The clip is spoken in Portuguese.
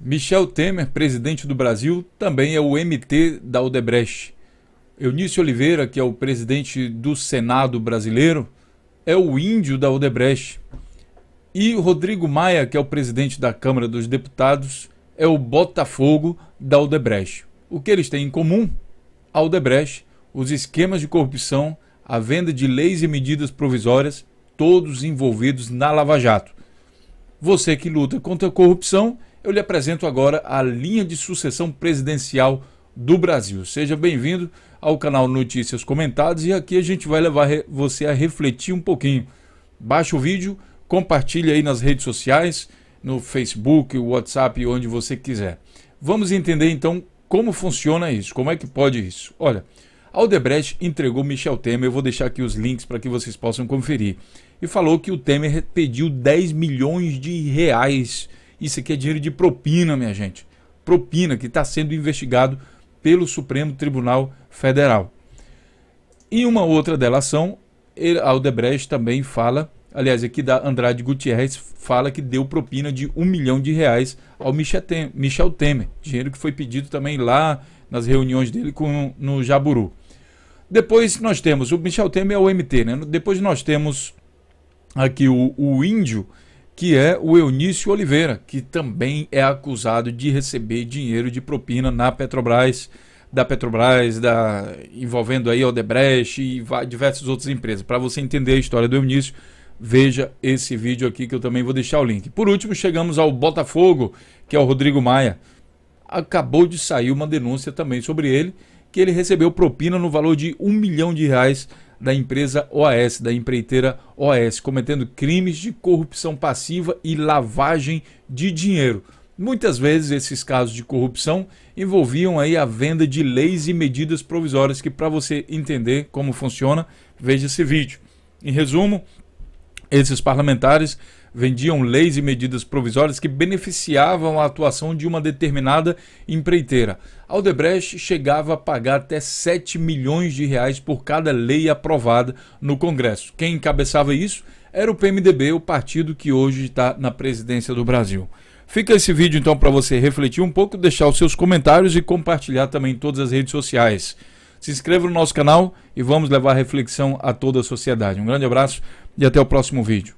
Michel Temer, presidente do Brasil, também é o MT da Odebrecht. Eunício Oliveira, que é o presidente do Senado brasileiro, é o índio da Odebrecht. E Rodrigo Maia, que é o presidente da Câmara dos Deputados, é o Botafogo da Odebrecht. O que eles têm em comum? A Odebrecht, os esquemas de corrupção, a venda de leis e medidas provisórias, todos envolvidos na Lava Jato. Você que luta contra a corrupção eu lhe apresento agora a linha de sucessão presidencial do Brasil. Seja bem-vindo ao canal Notícias Comentadas e aqui a gente vai levar você a refletir um pouquinho. Baixa o vídeo, compartilha aí nas redes sociais, no Facebook, WhatsApp, onde você quiser. Vamos entender então como funciona isso, como é que pode isso. Olha, a Odebrecht entregou Michel Temer, eu vou deixar aqui os links para que vocês possam conferir, e falou que o Temer pediu 10 milhões de reais isso aqui é dinheiro de propina, minha gente. Propina que está sendo investigado pelo Supremo Tribunal Federal. Em uma outra delação, a Aldebrecht também fala, aliás, aqui da Andrade Gutierrez fala que deu propina de um milhão de reais ao Michel Temer, dinheiro que foi pedido também lá nas reuniões dele com, no Jaburu. Depois nós temos, o Michel Temer é o MT, né? Depois nós temos aqui o, o Índio, que é o Eunício Oliveira, que também é acusado de receber dinheiro de propina na Petrobras, da Petrobras, da, envolvendo aí Odebrecht e diversas outras empresas. Para você entender a história do Eunício, veja esse vídeo aqui que eu também vou deixar o link. Por último, chegamos ao Botafogo, que é o Rodrigo Maia. Acabou de sair uma denúncia também sobre ele, que ele recebeu propina no valor de um milhão de reais da empresa OAS, da empreiteira OAS, cometendo crimes de corrupção passiva e lavagem de dinheiro. Muitas vezes esses casos de corrupção envolviam aí a venda de leis e medidas provisórias que para você entender como funciona, veja esse vídeo. Em resumo, esses parlamentares vendiam leis e medidas provisórias que beneficiavam a atuação de uma determinada empreiteira. Aldebrecht chegava a pagar até 7 milhões de reais por cada lei aprovada no Congresso. Quem encabeçava isso era o PMDB, o partido que hoje está na presidência do Brasil. Fica esse vídeo então para você refletir um pouco, deixar os seus comentários e compartilhar também em todas as redes sociais. Se inscreva no nosso canal e vamos levar reflexão a toda a sociedade. Um grande abraço e até o próximo vídeo.